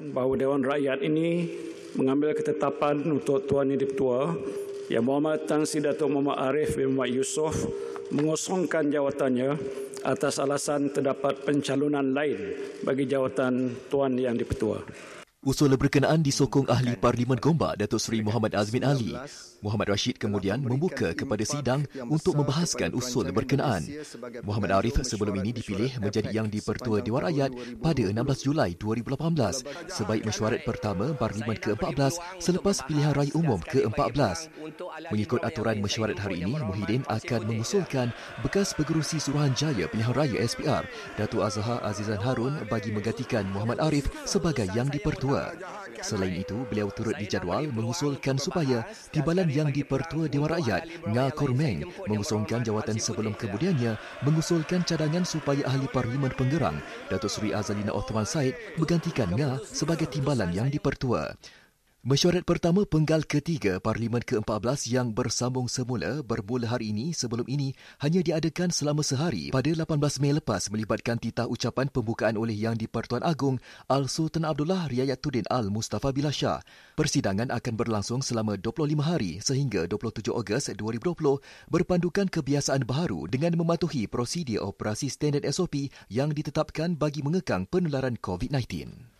bahawa Dewan Rakyat ini mengambil ketetapan untuk Tuan Yang Dipertua Yang Muhammad Tan Sri Dato' Muhammad Arif bin Muhammad Yusof mengosongkan jawatannya atas alasan terdapat pencalonan lain bagi jawatan Tuan Yang Dipertua. Usul berkenaan disokong Ahli Parlimen Gombak, Datuk Seri Muhammad Azmin Ali. Muhammad Rashid kemudian membuka kepada sidang untuk membahaskan usul berkenaan. Muhammad Arif sebelum ini dipilih menjadi yang dipertua Dewan Rakyat pada 16 Julai 2018 sebaik mesyuarat pertama Parlimen ke-14 selepas pilihan raya umum ke-14. Mengikut aturan mesyuarat hari ini, Muhyiddin akan mengusulkan bekas pengerusi Suruhanjaya Pilihan Raya SPR, Datuk Azhar Azizan Harun bagi menggantikan Muhammad Arif sebagai yang dipertua. Pertua. Selain itu, beliau turut dijadual mengusulkan supaya Timbalan Yang Dipertua Dewan Rakyat, Nga Kormeng, mengusungkan jawatan sebelum kemudiannya, mengusulkan cadangan supaya Ahli Parlimen Penggerang, Datuk Seri Azalina Othman Said, menggantikan Nga sebagai Timbalan Yang Dipertua. Mesyuarat pertama penggal ketiga Parlimen ke-14 yang bersambung semula bermula hari ini sebelum ini hanya diadakan selama sehari pada 18 Mei lepas melibatkan titah ucapan pembukaan oleh Yang di-Pertuan Agong Al-Sultan Abdullah Riayatuddin Al-Mustafa Bilashah. Persidangan akan berlangsung selama 25 hari sehingga 27 Ogos 2020 berpandukan kebiasaan baru dengan mematuhi prosedur operasi standard SOP yang ditetapkan bagi mengekang penularan COVID-19.